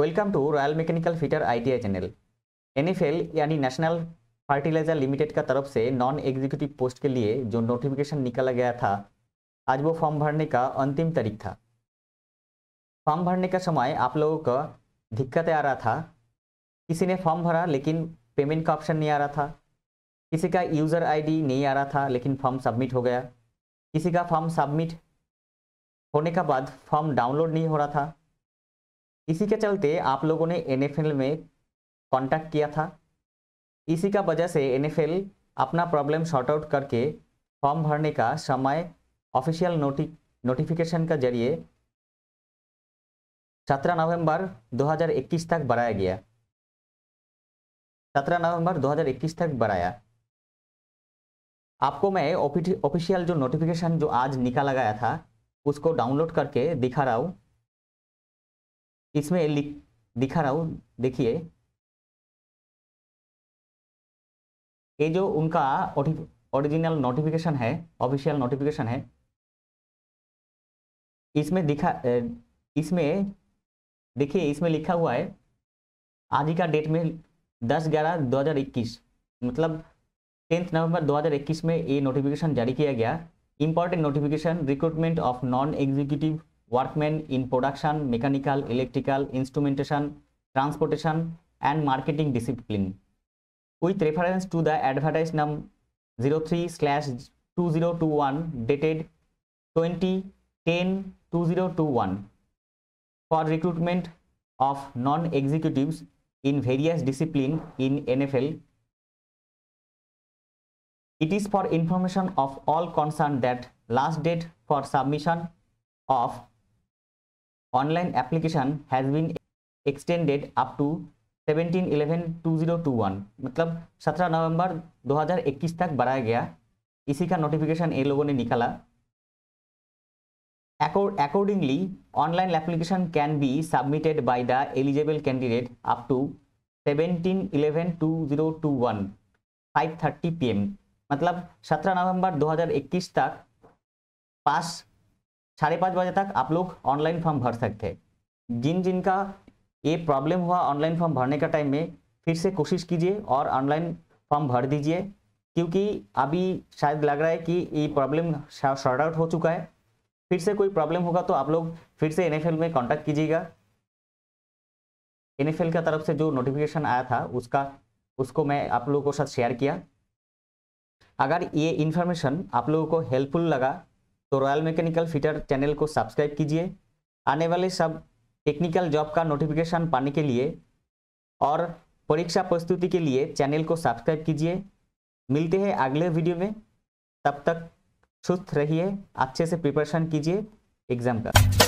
Welcome to royal mechanical fitter ITI channel NFL यानी national fertilizer limited का तरफ से नॉन एग्जीक्यूटिव पोस्ट के लिए जो नोटिफिकेशन निकाला गया था आज वो फॉर्म भरने का अंतिम तारीख था फॉर्म भरने का समय आप लोगों का दिक्कत आ रहा था किसी ने फॉर्म भरा लेकिन पेमेंट का ऑप्शन नहीं आ रहा था किसी का यूज़र आई नहीं आ रहा था लेकिन फॉर्म सबमिट हो गया किसी का फॉर्म सबमिट होने का बाद फॉर्म डाउनलोड नहीं हो रहा था इसी के चलते आप लोगों ने एन में कॉन्टैक्ट किया था इसी का वजह से एन अपना प्रॉब्लम शॉर्ट आउट करके फॉर्म भरने का समय ऑफिशियल नोटि नोटिफिकेशन का जरिए 17 नवंबर 2021 तक बढ़ाया गया 17 नवंबर 2021 तक बढ़ाया आपको मैं ऑफिशियल जो नोटिफिकेशन जो आज निकाला गया था उसको डाउनलोड करके दिखा रहा हूँ इसमें दिखा रहा हूँ देखिए ये जो उनका ओरिजिनल नोटिफिकेशन है ऑफिशियल नोटिफिकेशन है इसमें दिखा इसमें देखिए इसमें लिखा हुआ है आज का डेट में दस ग्यारह दो हज़ार इक्कीस मतलब टेंथ नवंबर 2021 में ये नोटिफिकेशन जारी किया गया important notification recruitment of non executive workman in production mechanical electrical instrumentation transportation and marketing discipline with reference to the advertise নাম zero three slash two zero two one dated twenty ten two zero two one for recruitment of non executives in various discipline in NFL. It is for information of all concern that last date for submission of online application has been extended up two seventeen eleven two zero two one মতলব সতেরো নভেম্বর দু হাজার একিশ তাক বাড়া গিয়া ইসি নোটিফিকেশান এ লোগোনে নিকালা accordingly online application can be submitted by the eligible candidate up to seventeen eleven two zero two one five thirty PM মতলব সতেরো নভেম্বর দু হাজার একিশ তাক পাস साढ़े पाँच बजे तक आप लोग ऑनलाइन फॉर्म भर सकते हैं जिन जिनका ये प्रॉब्लम हुआ ऑनलाइन फॉर्म भरने का टाइम में फिर से कोशिश कीजिए और ऑनलाइन फॉर्म भर दीजिए क्योंकि अभी शायद लग रहा है कि ये प्रॉब्लम शॉर्ट आउट हो चुका है फिर से कोई प्रॉब्लम होगा तो आप लोग फिर से एन में कॉन्टैक्ट कीजिएगा एन एफ का तरफ से जो नोटिफिकेशन आया था उसका उसको मैं आप लोगों के साथ शेयर किया अगर ये इन्फॉर्मेशन आप लोगों को हेल्पफुल लगा तो रॉयल मैकेनिकल फीटर चैनल को सब्सक्राइब कीजिए आने वाले सब टेक्निकल जॉब का नोटिफिकेशन पाने के लिए और परीक्षा प्रस्तुति के लिए चैनल को सब्सक्राइब कीजिए मिलते हैं अगले वीडियो में तब तक सुस्त रहिए अच्छे से प्रिपरेशन कीजिए एग्ज़ाम का